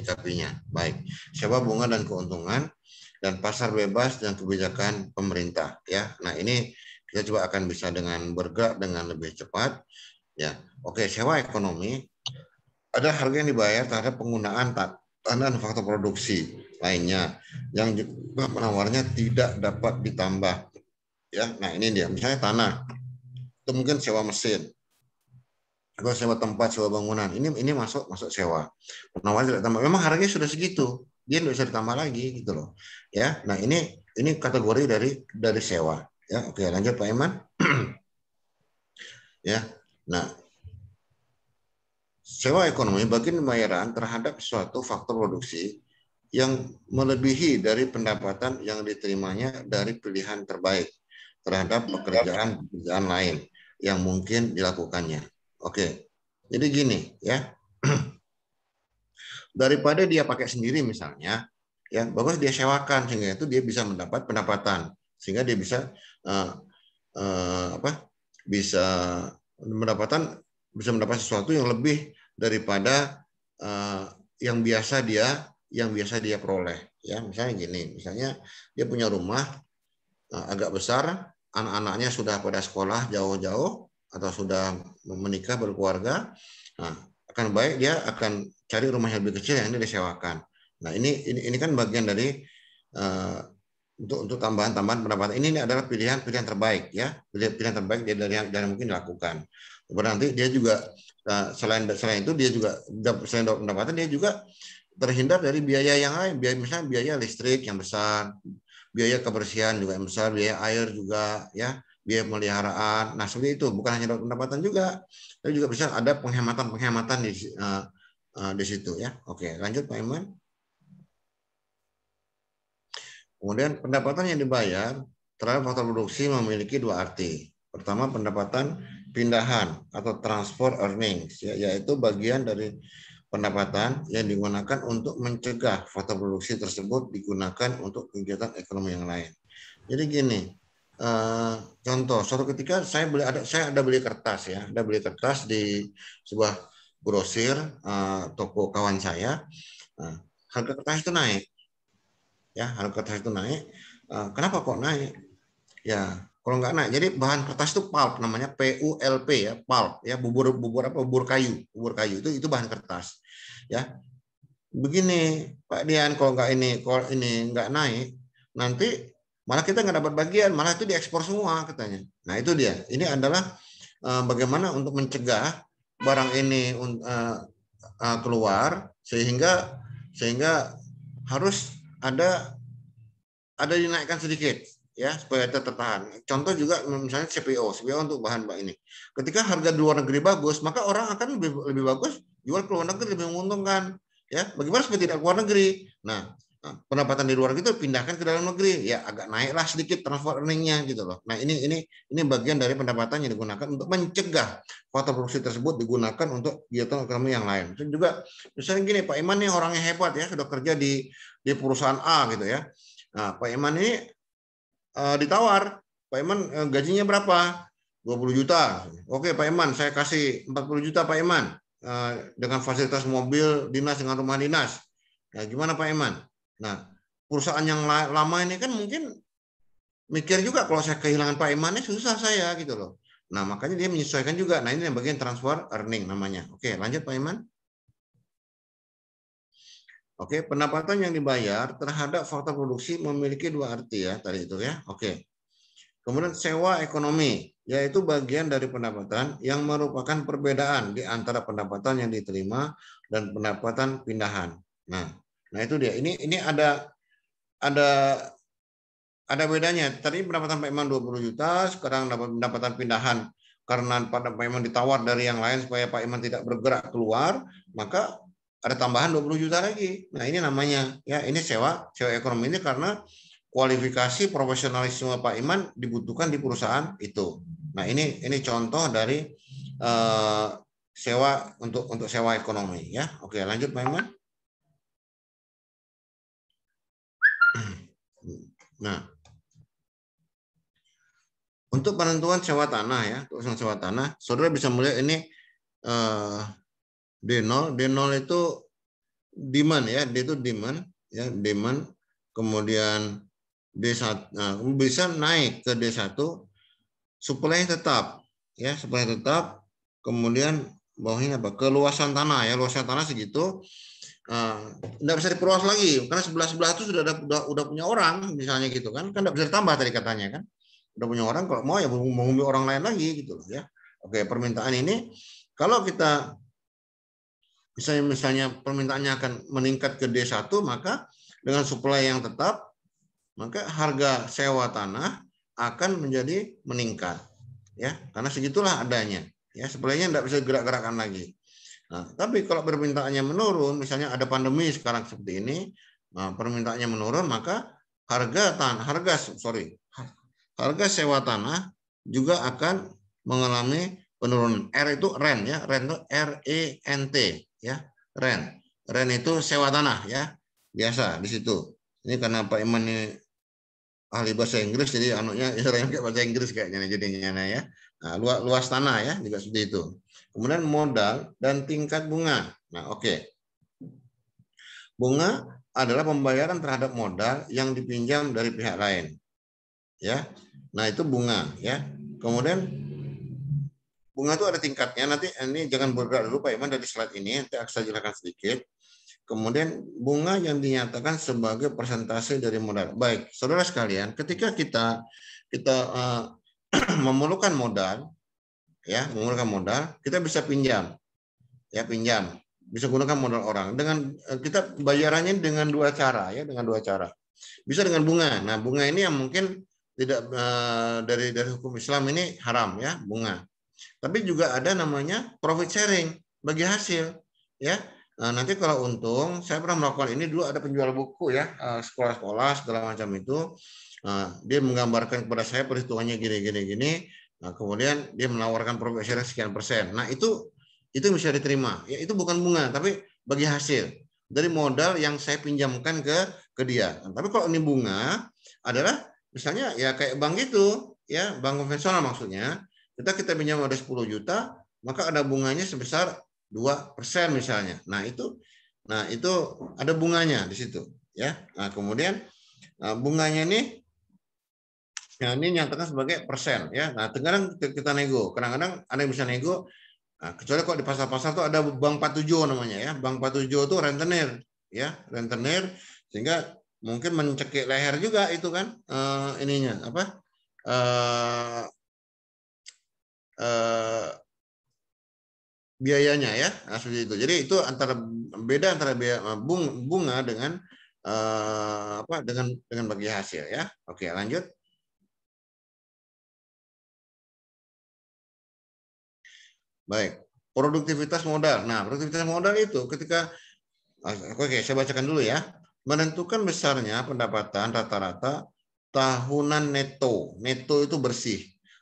menyikapinya. Baik, siapa bunga dan keuntungan dan pasar bebas dan kebijakan pemerintah ya. Nah, ini kita coba akan bisa dengan bergerak dengan lebih cepat ya. Oke, sewa ekonomi ada harga yang dibayar terhadap penggunaan tanda dan faktor produksi lainnya yang juga penawarnya tidak dapat ditambah ya. Nah, ini dia misalnya tanah itu mungkin sewa mesin atau sewa tempat, sewa bangunan. Ini ini masuk masuk sewa. Penawaran tidak tambah. Memang harganya sudah segitu. Dia tidak bisa ditambah lagi gitu loh. Ya. Nah, ini ini kategori dari dari sewa. Ya, oke lanjut Pak Iman. ya. Nah, sewa ekonomi bagian pembayaran terhadap suatu faktor produksi yang melebihi dari pendapatan yang diterimanya dari pilihan terbaik terhadap pekerjaan-pekerjaan lain yang mungkin dilakukannya. Oke. Jadi gini ya. Daripada dia pakai sendiri misalnya, ya bagus dia sewakan sehingga itu dia bisa mendapat pendapatan sehingga dia bisa uh, uh, apa? bisa mendapatkan bisa mendapat sesuatu yang lebih daripada uh, yang biasa dia yang biasa dia peroleh ya misalnya gini misalnya dia punya rumah uh, agak besar anak-anaknya sudah pada sekolah jauh-jauh atau sudah menikah berkeluarga, nah, akan baik dia akan cari rumah yang lebih kecil yang ini disewakan. Nah ini ini, ini kan bagian dari uh, untuk untuk tambahan-tambahan pendapatan ini, ini adalah pilihan-pilihan terbaik ya pilihan, terbaik dia dari yang, dari mungkin dilakukan. nanti dia juga uh, selain selain itu dia juga selain pendapatan dia juga terhindar dari biaya yang lain, biaya misalnya biaya listrik yang besar, biaya kebersihan juga yang besar, biaya air juga ya, biaya pemeliharaan. Nah seperti itu bukan hanya dapat pendapatan juga, tapi juga bisa ada penghematan-penghematan di uh, uh, di situ ya. Oke lanjut Pak Iman. Kemudian pendapatan yang dibayar terhadap faktor produksi memiliki dua arti. Pertama pendapatan pindahan atau transfer earnings ya, yaitu bagian dari pendapatan yang digunakan untuk mencegah faktor produksi tersebut digunakan untuk kegiatan ekonomi yang lain. Jadi gini, Eh, contoh suatu ketika saya beli ada saya ada beli kertas ya ada beli kertas di sebuah grosir uh, toko kawan saya uh, harga kertas itu naik ya harga kertas itu naik uh, kenapa kok naik ya kalau nggak naik jadi bahan kertas itu pulp namanya PULP ya pulp ya bubur bubur apa bubur kayu bubur kayu itu itu bahan kertas ya begini Pak Dian kalau nggak ini kalau ini nggak naik nanti malah kita nggak dapat bagian, malah itu diekspor semua katanya. Nah itu dia. Ini adalah uh, bagaimana untuk mencegah barang ini uh, uh, keluar sehingga sehingga harus ada ada dinaikkan sedikit ya supaya tetap tertahan. Contoh juga misalnya CPO, CPO untuk bahan bak ini. Ketika harga di luar negeri bagus, maka orang akan lebih lebih bagus jual ke luar negeri lebih menguntungkan. Ya, bagaimana supaya tidak ke luar negeri? Nah, Nah, pendapatan di luar itu pindahkan ke dalam negeri ya agak naiklah sedikit transfer earningnya gitu loh nah ini ini ini bagian dari pendapatan yang digunakan untuk mencegah foto produksi tersebut digunakan untuk kegiatan ekonomi yang lain Dan juga misalnya gini Pak Iman nih orangnya hebat ya sudah kerja di di perusahaan A gitu ya nah Pak Iman ini uh, ditawar Pak Iman uh, gajinya berapa 20 juta oke Pak Iman saya kasih 40 juta Pak Iman uh, dengan fasilitas mobil dinas dengan rumah dinas Nah, gimana Pak Iman? Nah, perusahaan yang lama ini kan mungkin mikir juga kalau saya kehilangan Pak Imannya susah saya gitu loh. Nah, makanya dia menyesuaikan juga. Nah, ini yang bagian transfer earning namanya. Oke, lanjut Pak Iman. Oke, pendapatan yang dibayar terhadap faktor produksi memiliki dua arti ya tadi itu ya. Oke. Kemudian sewa ekonomi, yaitu bagian dari pendapatan yang merupakan perbedaan di antara pendapatan yang diterima dan pendapatan pindahan. Nah, Nah itu dia. Ini ini ada ada ada bedanya. Tadi pendapatan Pak Iman 20 juta, sekarang dapat pendapatan pindahan karena pada Pak Iman ditawar dari yang lain supaya Pak Iman tidak bergerak keluar, maka ada tambahan 20 juta lagi. Nah, ini namanya ya, ini sewa, sewa ekonomi ini karena kualifikasi profesionalisme Pak Iman dibutuhkan di perusahaan itu. Nah, ini ini contoh dari uh, sewa untuk untuk sewa ekonomi ya. Oke, lanjut Pak Iman. Nah, untuk penentuan sewa tanah ya, untuk sewa tanah, saudara bisa melihat ini eh, D0, D0 itu demand ya, D itu demand ya, demand kemudian D1 nah, bisa naik ke D1 supply tetap ya, supply tetap kemudian bawahnya apa? keluasan tanah ya, luasan tanah segitu Nah, nggak bisa diperluas lagi karena sebelah sebelah itu sudah ada udah, udah punya orang misalnya gitu kan kan nggak bisa ditambah tadi katanya kan udah punya orang kalau mau ya menghubungi orang lain lagi gitu loh ya oke permintaan ini kalau kita misalnya misalnya permintaannya akan meningkat ke D1 maka dengan suplai yang tetap maka harga sewa tanah akan menjadi meningkat ya karena segitulah adanya ya suplainya tidak bisa gerak-gerakan lagi Nah, tapi kalau permintaannya menurun, misalnya ada pandemi sekarang seperti ini, nah, permintaannya menurun, maka harga tanah, harga sorry, harga sewa tanah juga akan mengalami penurunan. R itu rent ya, rent itu R E N T ya, rent. Rent itu sewa tanah ya, biasa di situ. Ini karena Pak Iman ini ahli bahasa Inggris, jadi anunya orang pakai bahasa Inggris kayaknya jadinya ya. Nah, luas, luas tanah ya, juga seperti itu kemudian modal dan tingkat bunga. Nah, oke. Okay. Bunga adalah pembayaran terhadap modal yang dipinjam dari pihak lain. Ya. Nah, itu bunga ya. Kemudian bunga itu ada tingkatnya. Nanti ini jangan bergerak dulu Pak Iman dari slide ini, nanti saya jelaskan sedikit. Kemudian bunga yang dinyatakan sebagai persentase dari modal. Baik, saudara sekalian, ketika kita kita uh, memerlukan modal, ya menggunakan modal kita bisa pinjam ya pinjam bisa gunakan modal orang dengan eh, kita bayarannya dengan dua cara ya dengan dua cara bisa dengan bunga nah bunga ini yang mungkin tidak eh, dari dari hukum Islam ini haram ya bunga tapi juga ada namanya profit sharing bagi hasil ya nah, nanti kalau untung saya pernah melakukan ini dulu ada penjual buku ya sekolah-sekolah segala macam itu Nah, dia menggambarkan kepada saya perhitungannya gini gini gini Nah, kemudian dia menawarkan profit sekian persen. Nah, itu itu bisa diterima. Ya, itu bukan bunga, tapi bagi hasil dari modal yang saya pinjamkan ke ke dia. Nah, tapi kalau ini bunga adalah misalnya ya kayak bank itu ya bank konvensional maksudnya, kita kita pinjam ada 10 juta, maka ada bunganya sebesar 2% misalnya. Nah, itu nah itu ada bunganya di situ, ya. Nah, kemudian eh, bunganya ini Nah, ini nyatakan sebagai persen ya. Nah, kadang kita nego, kadang-kadang ada yang bisa nego. Nah, kecuali kok di pasar-pasar tuh ada Bank 47 namanya ya. Bank 47 itu rentenir ya, rentenir sehingga mungkin mencekik leher juga itu kan uh, ininya apa? Uh, uh, biayanya ya nah, seperti itu. Jadi itu antara beda antara biaya, bunga dengan uh, apa dengan dengan bagi hasil ya. Oke, lanjut. Baik, produktivitas modal. Nah, produktivitas modal itu ketika ah, oke, saya bacakan dulu ya. Menentukan besarnya pendapatan rata-rata tahunan neto. Neto itu bersih,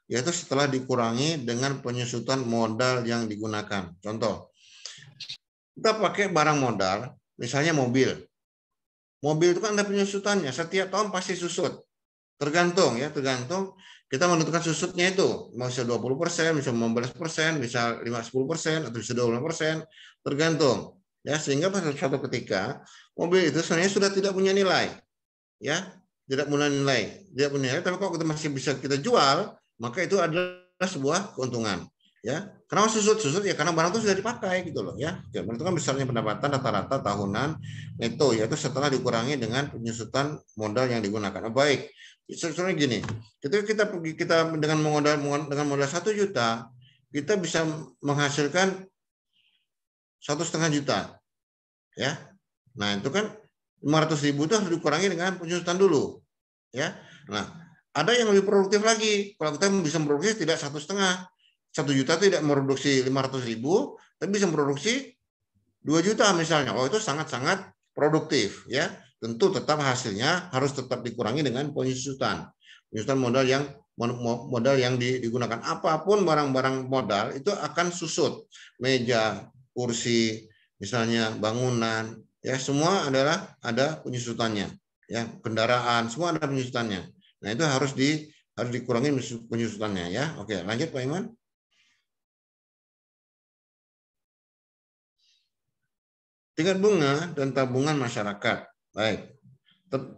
yaitu setelah dikurangi dengan penyusutan modal yang digunakan. Contoh, kita pakai barang modal, misalnya mobil. Mobil itu kan ada penyusutannya, setiap tahun pasti susut. Tergantung ya, tergantung kita menentukan susutnya itu. Mau bisa 20 persen, bisa 15 persen, bisa 50 persen, atau bisa 25 persen, tergantung. Ya, sehingga pada suatu ketika mobil itu sebenarnya sudah tidak punya nilai. Ya, tidak punya nilai, tidak punya nilai, tapi kok kita masih bisa kita jual, maka itu adalah sebuah keuntungan ya kenapa susut-susut ya karena barang itu sudah dipakai gitu loh ya itu kan besarnya pendapatan rata-rata tahunan neto yaitu setelah dikurangi dengan penyusutan modal yang digunakan oh, baik sebenarnya gini ketika kita kita dengan modal dengan modal satu juta kita bisa menghasilkan satu setengah juta ya nah itu kan lima ratus ribu itu harus dikurangi dengan penyusutan dulu ya nah ada yang lebih produktif lagi kalau kita bisa memproduksi tidak satu setengah satu juta tidak memproduksi 500 ribu, tapi bisa memproduksi 2 juta misalnya. Oh itu sangat-sangat produktif ya. Tentu tetap hasilnya harus tetap dikurangi dengan penyusutan. Penyusutan modal yang modal yang digunakan apapun barang-barang modal itu akan susut meja kursi misalnya bangunan ya semua adalah ada penyusutannya ya kendaraan semua ada penyusutannya nah itu harus di harus dikurangi penyusutannya ya oke lanjut pak Iman Tingkat bunga dan tabungan masyarakat. Baik.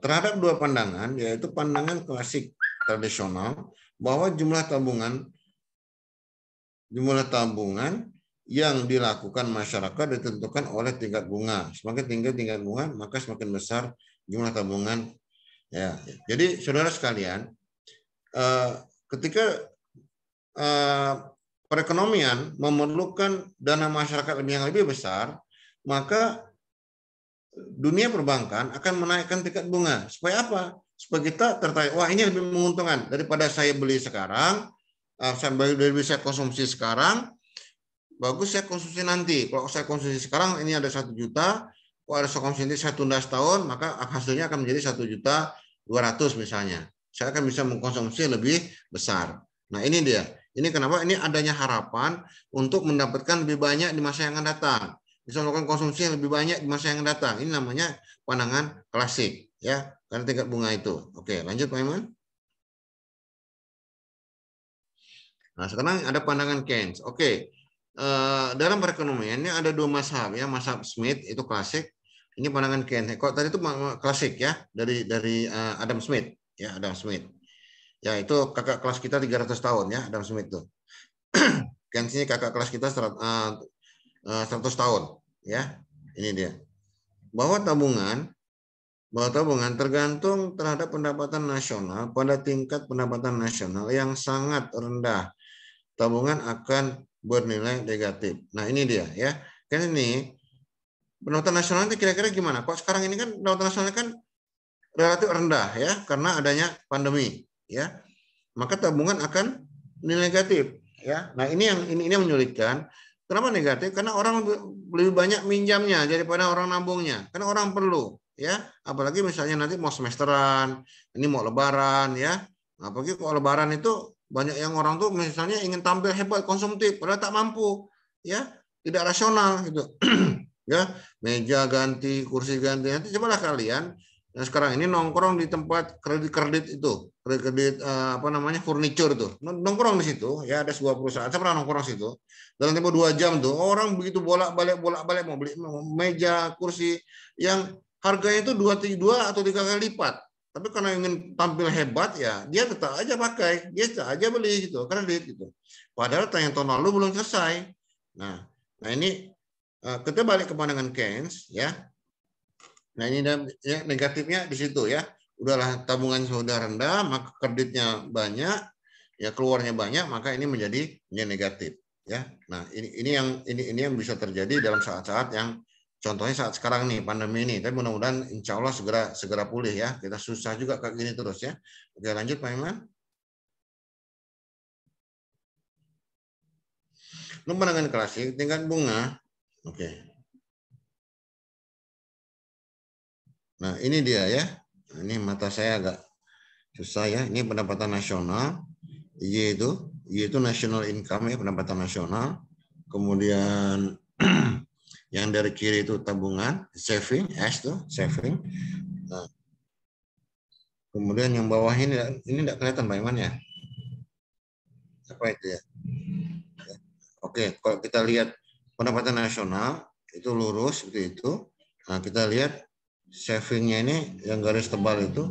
Terhadap dua pandangan, yaitu pandangan klasik tradisional bahwa jumlah tabungan jumlah tabungan yang dilakukan masyarakat ditentukan oleh tingkat bunga. Semakin tinggi tingkat bunga, maka semakin besar jumlah tabungan. Ya, jadi saudara sekalian, eh, ketika eh, perekonomian memerlukan dana masyarakat yang lebih besar, maka dunia perbankan akan menaikkan tingkat bunga. Supaya apa? Supaya kita tertarik, wah ini lebih menguntungkan daripada saya beli sekarang, eh, saya lebih saya konsumsi sekarang, bagus saya konsumsi nanti. Kalau saya konsumsi sekarang ini ada satu juta, kalau ada saya konsumsi saya tunda setahun, maka hasilnya akan menjadi satu juta dua ratus misalnya. Saya akan bisa mengkonsumsi lebih besar. Nah ini dia. Ini kenapa? Ini adanya harapan untuk mendapatkan lebih banyak di masa yang akan datang bisa melakukan konsumsi yang lebih banyak di masa yang datang. Ini namanya pandangan klasik ya, karena tingkat bunga itu. Oke, lanjut Pak Iman. Nah, sekarang ada pandangan Keynes. Oke. Eh, dalam perekonomian ini ada dua masab ya, masab Smith itu klasik, ini pandangan Keynes. kok tadi itu klasik ya dari dari eh, Adam Smith ya, Adam Smith. Ya, itu kakak kelas kita 300 tahun ya, Adam Smith tuh. Keynes ini kakak kelas kita eh, 100 eh, tahun ya ini dia bahwa tabungan bahwa tabungan tergantung terhadap pendapatan nasional pada tingkat pendapatan nasional yang sangat rendah tabungan akan bernilai negatif nah ini dia ya kan ini pendapatan nasional itu kira-kira gimana kok sekarang ini kan pendapatan nasional kan relatif rendah ya karena adanya pandemi ya maka tabungan akan nilai negatif ya nah ini yang ini, ini yang menyulitkan Kenapa negatif? Karena orang lebih banyak minjamnya daripada orang nabungnya. Karena orang perlu, ya. Apalagi misalnya nanti mau semesteran, ini mau lebaran, ya. Apalagi kalau lebaran itu banyak yang orang tuh misalnya ingin tampil hebat, konsumtif, padahal tak mampu, ya. Tidak rasional gitu. ya, meja ganti, kursi ganti. Nanti cobalah kalian yang sekarang ini nongkrong di tempat kredit-kredit itu, kredit-kredit eh, apa namanya furniture itu. Nongkrong di situ, ya ada sebuah perusahaan, saya pernah nongkrong di situ. Dalam tempo dua jam tuh, orang begitu bolak-balik, bolak-balik mau beli meja, kursi, yang harganya itu dua, dua atau tiga kali lipat. Tapi karena ingin tampil hebat ya, dia tetap aja pakai, dia tetap aja beli gitu, kredit gitu. Padahal yang tahun lalu belum selesai. Nah, nah ini eh, kita balik ke pandangan Keynes ya. Nah ini ya, negatifnya di situ ya. Udahlah tabungan sudah rendah, maka kreditnya banyak, ya keluarnya banyak, maka ini menjadi negatif ya. Nah ini ini yang ini ini yang bisa terjadi dalam saat-saat yang contohnya saat sekarang nih pandemi ini. Tapi mudah-mudahan insya Allah segera segera pulih ya. Kita susah juga kayak gini terus ya. Oke lanjut Pak Iman. Lumba dengan klasik ya. tingkat bunga. Oke. Nah, ini dia ya. Ini mata saya agak susah ya. Ini pendapatan nasional. Y itu, Y itu national income ya, pendapatan nasional. Kemudian yang dari kiri itu tabungan, saving, S tuh, saving. Nah, kemudian yang bawah ini ini tidak kelihatan Pak Iman ya. Apa itu ya? ya? Oke, kalau kita lihat pendapatan nasional itu lurus seperti itu. Nah, kita lihat savingnya ini yang garis tebal itu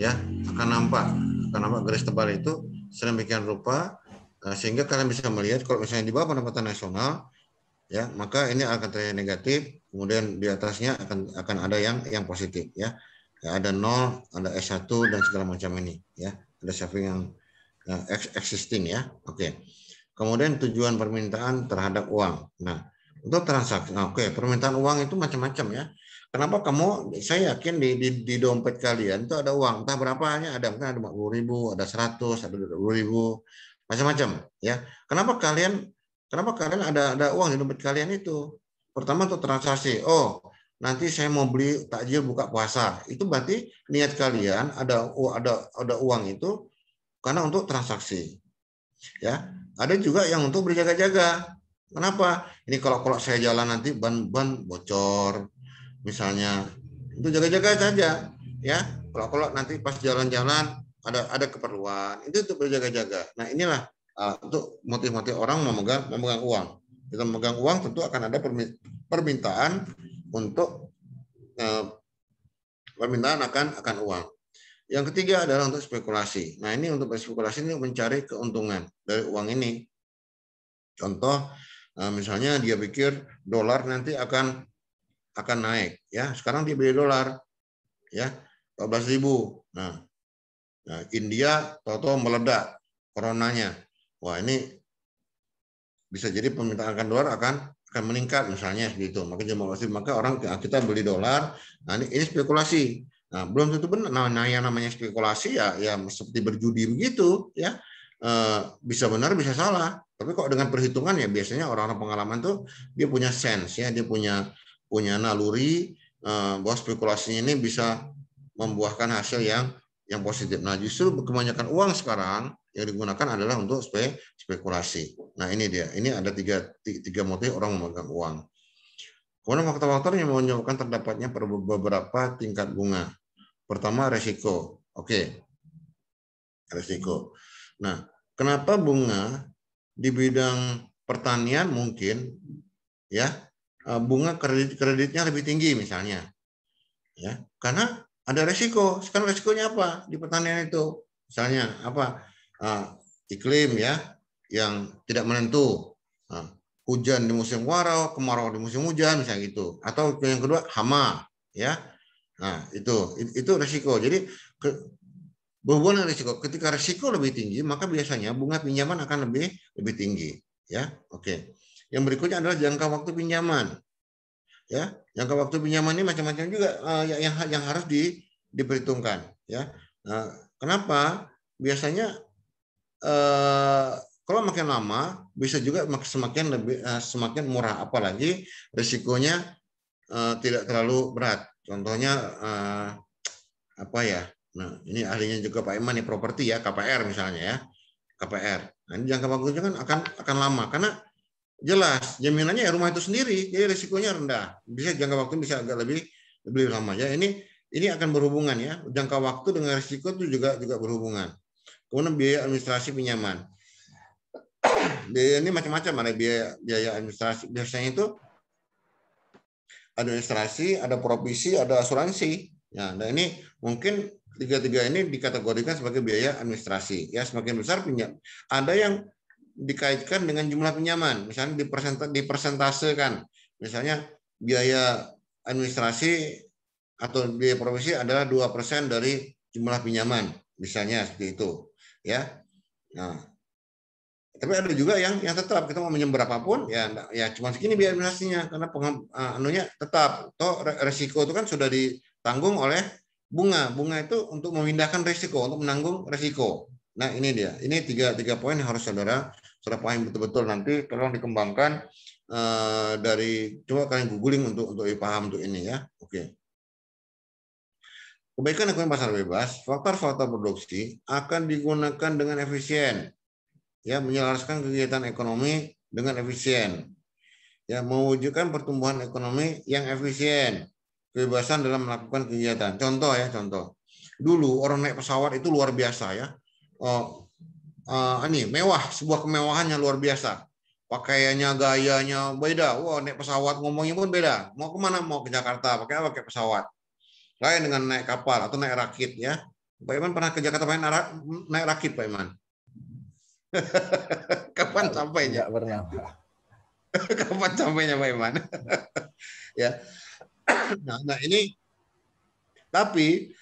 ya akan nampak akan nampak garis tebal itu sedemikian rupa eh, sehingga kalian bisa melihat kalau misalnya di bawah pendapatan nasional ya maka ini akan terjadi negatif kemudian di atasnya akan akan ada yang yang positif ya, ya ada nol ada S1 dan segala macam ini ya ada saving yang uh, existing ya oke okay. kemudian tujuan permintaan terhadap uang nah untuk transaksi nah, oke okay. permintaan uang itu macam-macam ya Kenapa kamu? Saya yakin di, di, di dompet kalian itu ada uang, entah berapanya ada mungkin ada puluh ribu, ada seratus, ada puluh ribu, macam-macam. Ya, kenapa kalian? Kenapa kalian ada ada uang di dompet kalian itu? Pertama untuk transaksi. Oh, nanti saya mau beli takjil buka puasa. Itu berarti niat kalian ada ada ada uang itu karena untuk transaksi. Ya, ada juga yang untuk berjaga-jaga. Kenapa? Ini kalau kalau saya jalan nanti ban ban bocor, misalnya itu jaga-jaga saja ya kalau kalau nanti pas jalan-jalan ada ada keperluan itu untuk berjaga-jaga nah inilah uh, untuk motif-motif orang memegang memegang uang kita memegang uang tentu akan ada permintaan untuk uh, permintaan akan akan uang yang ketiga adalah untuk spekulasi nah ini untuk spekulasi ini mencari keuntungan dari uang ini contoh uh, misalnya dia pikir dolar nanti akan akan naik ya sekarang dibeli dolar ya 14 nah, nah India toto meledak coronanya wah ini bisa jadi permintaan akan dolar akan akan meningkat misalnya seperti itu maka jemaah maka orang ah, kita beli dolar nah ini, ini spekulasi nah belum tentu benar nah, nah yang namanya spekulasi ya ya seperti berjudi begitu ya e, bisa benar bisa salah tapi kok dengan perhitungan ya biasanya orang-orang pengalaman tuh dia punya sense ya dia punya punya naluri eh, bahwa spekulasinya ini bisa membuahkan hasil yang yang positif. Nah, justru kebanyakan uang sekarang yang digunakan adalah untuk spe, spekulasi. Nah, ini dia. Ini ada tiga, tiga motif orang memegang uang. Kemudian faktor-faktor yang menyebabkan terdapatnya beberapa tingkat bunga. Pertama, resiko. Oke, resiko. Nah, kenapa bunga di bidang pertanian mungkin ya Eh, bunga kredit kreditnya lebih tinggi misalnya. Ya, karena ada resiko. Sekarang resikonya apa di pertanian itu? Misalnya apa? Ah, iklim ya yang tidak menentu. uh, hujan di musim kemarau, kemarau di musim hujan misalnya gitu. Atau yang kedua hama ya. Nah, itu itu resiko. Jadi ke, berhubungan dengan risiko. Ketika resiko lebih tinggi, maka biasanya bunga pinjaman akan lebih lebih tinggi, ya. Oke. Okay. Yang berikutnya adalah jangka waktu pinjaman. Ya, jangka waktu pinjaman ini macam-macam juga uh, yang yang harus di, diperhitungkan. Ya, nah, kenapa? Biasanya uh, kalau makin lama bisa juga semakin lebih uh, semakin murah, apalagi risikonya uh, tidak terlalu berat. Contohnya uh, apa ya? Nah, ini ahlinya juga Pak Iman nih properti ya, KPR misalnya ya. KPR. Nah, ini jangka waktunya kan akan akan lama karena jelas jaminannya ya rumah itu sendiri jadi risikonya rendah bisa jangka waktu bisa agak lebih lebih lama ya ini ini akan berhubungan ya jangka waktu dengan risiko itu juga juga berhubungan kemudian biaya administrasi pinjaman biaya ini macam-macam ada biaya biaya administrasi biasanya itu administrasi ada provisi ada asuransi ya nah ini mungkin tiga-tiga ini dikategorikan sebagai biaya administrasi ya semakin besar pinjam ada yang dikaitkan dengan jumlah pinjaman, misalnya di persentase kan, misalnya biaya administrasi atau biaya provinsi adalah dua persen dari jumlah pinjaman, misalnya seperti itu, ya. Nah, tapi ada juga yang yang tetap kita mau pinjam berapapun ya ya, ya cuma segini biaya administrasinya karena pengam, anunya tetap toh resiko itu kan sudah ditanggung oleh bunga bunga itu untuk memindahkan resiko untuk menanggung resiko Nah ini dia, ini tiga, tiga poin yang harus saudara paham betul-betul nanti tolong dikembangkan uh, dari coba kalian googling untuk untuk paham untuk ini ya oke okay. Kebaikan ekonomi pasar bebas, faktor-faktor produksi akan digunakan dengan efisien, ya menyelaraskan kegiatan ekonomi dengan efisien, ya mewujudkan pertumbuhan ekonomi yang efisien, kebebasan dalam melakukan kegiatan. Contoh ya, contoh. Dulu orang naik pesawat itu luar biasa ya. Oh, uh, ini mewah, sebuah kemewahan yang luar biasa. Pakaiannya, gayanya beda. Wah, naik pesawat ngomongnya pun beda. Mau kemana? Mau ke Jakarta, pakai apa? Pakai pesawat. Lain dengan naik kapal atau naik rakit ya. Pak Iman pernah ke Jakarta main naik rakit, Pak Iman? Kapan sampainya? Tidak pernah. Kapan sampainya, Pak Iman? ya. Nah, nah ini tapi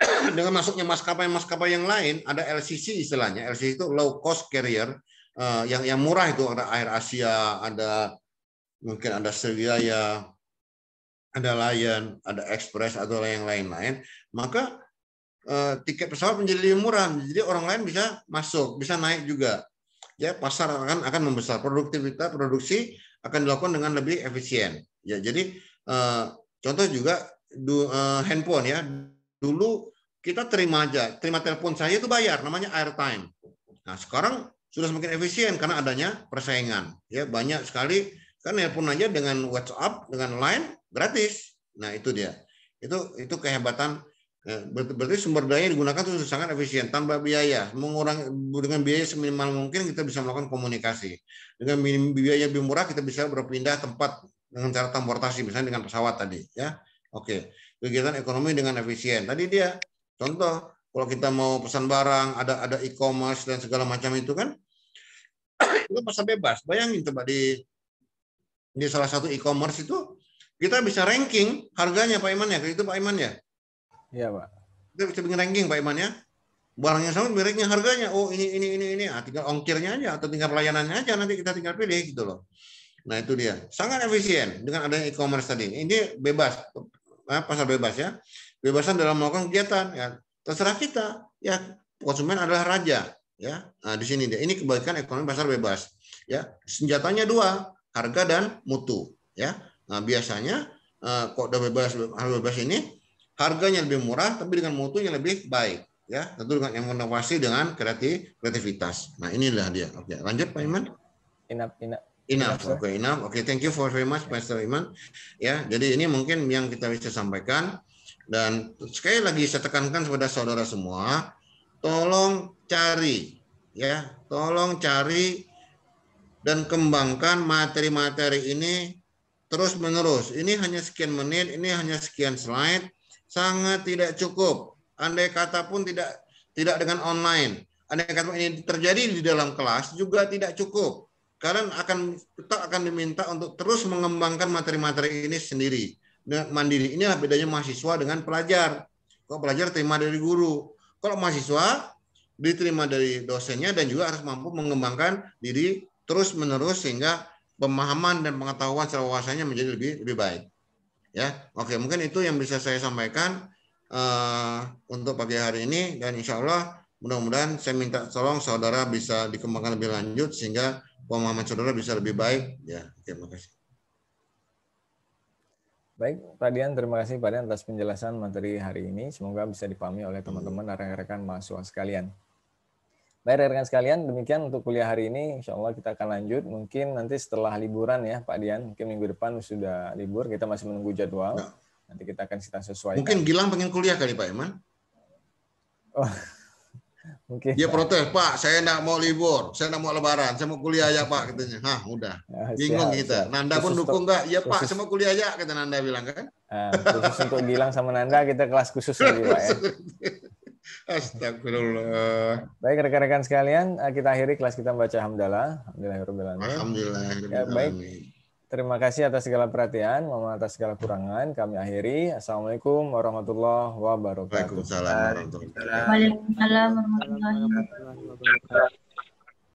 dengan masuknya maskapai-maskapai yang lain, ada LCC istilahnya. LCC itu low cost carrier uh, yang yang murah itu ada Air Asia, ada mungkin ada Sriwijaya, ada Lion, ada Express atau yang lain-lain. Maka uh, tiket pesawat menjadi lebih murah, jadi orang lain bisa masuk, bisa naik juga. Ya pasar akan akan membesar, produktivitas produksi akan dilakukan dengan lebih efisien. Ya jadi uh, contoh juga du, uh, handphone ya Dulu kita terima aja, terima telepon saya itu bayar, namanya airtime. Nah, sekarang sudah semakin efisien karena adanya persaingan. Ya, banyak sekali kan telepon aja dengan WhatsApp, dengan Line gratis. Nah, itu dia. Itu itu kehebatan ya, berarti sumber daya yang digunakan itu sangat efisien tanpa biaya mengurangi dengan biaya seminimal mungkin kita bisa melakukan komunikasi dengan biaya lebih murah kita bisa berpindah tempat dengan cara transportasi misalnya dengan pesawat tadi ya oke kegiatan ekonomi dengan efisien. Tadi dia contoh kalau kita mau pesan barang, ada ada e-commerce dan segala macam itu kan itu masa bebas. Bayangin coba di di salah satu e-commerce itu kita bisa ranking harganya Pak Iman ya, itu Pak Iman ya. Iya Pak. Kita bisa bikin ranking Pak Iman ya. Barangnya sama mereknya harganya. Oh ini ini ini ini. Nah, tinggal ongkirnya aja atau tinggal pelayanannya aja nanti kita tinggal pilih gitu loh. Nah itu dia sangat efisien dengan adanya e-commerce tadi. Ini bebas Nah, pasar bebas ya bebasan dalam melakukan kegiatan ya terserah kita ya konsumen adalah raja ya nah, di sini dia ini kebaikan ekonomi pasar bebas ya senjatanya dua harga dan mutu ya nah biasanya eh, kok udah bebas harga bebas ini harganya lebih murah tapi dengan mutunya lebih baik ya tentu dengan yang inovasi dengan kreativitas nah inilah dia oke lanjut pak Iman inap inap Enough, oke okay, enough. Oke, okay, thank you for very much, Pastor Iman. Ya, jadi ini mungkin yang kita bisa sampaikan. Dan sekali lagi saya tekankan kepada saudara semua, tolong cari, ya, tolong cari dan kembangkan materi-materi ini terus menerus. Ini hanya sekian menit, ini hanya sekian slide, sangat tidak cukup. Andai kata pun tidak tidak dengan online. Andai kata ini terjadi di dalam kelas juga tidak cukup kalian akan tetap akan diminta untuk terus mengembangkan materi-materi ini sendiri dengan mandiri. Inilah bedanya mahasiswa dengan pelajar. Kalau pelajar terima dari guru, kalau mahasiswa diterima dari dosennya dan juga harus mampu mengembangkan diri terus-menerus sehingga pemahaman dan pengetahuan secara wawasannya menjadi lebih lebih baik. Ya, oke mungkin itu yang bisa saya sampaikan uh, untuk pagi hari ini dan insya Allah mudah-mudahan saya minta tolong saudara bisa dikembangkan lebih lanjut sehingga pemahaman saudara bisa lebih baik. Ya, terima kasih. Baik, Pak Dian, terima kasih Pak Dian atas penjelasan materi hari ini. Semoga bisa dipahami oleh teman-teman dan rekan-rekan mahasiswa sekalian. Baik, rekan-rekan sekalian, demikian untuk kuliah hari ini. Insya Allah kita akan lanjut. Mungkin nanti setelah liburan ya, Pak Dian. Mungkin minggu depan sudah libur, kita masih menunggu jadwal. Ya. Nanti kita akan kita sesuaikan. Mungkin Gilang pengen kuliah kali, Pak Eman? Oh. Mungkin. Dia protes, Pak, saya nak mau libur, saya nak mau lebaran, saya mau kuliah ya Pak katanya. Hah, udah. Ya, Bingung kita. Nanda khusus pun dukung nggak? Ya Pak, saya mau kuliah ya kata Nanda bilang kan. Uh, khusus untuk bilang sama Nanda kita kelas khusus lagi Pak ya. Astagfirullah. Baik rekan-rekan sekalian, eh, kita akhiri kelas kita baca hamdalah. Alhamdulillah. Alhamdulillah. Ya, baik. Terima kasih atas segala perhatian, mohon atas segala kurangan. Kami akhiri. Assalamualaikum warahmatullahi wabarakatuh. Waalaikumsalam warahmatullahi wabarakatuh. Waalaikumsalam wabarakatuh.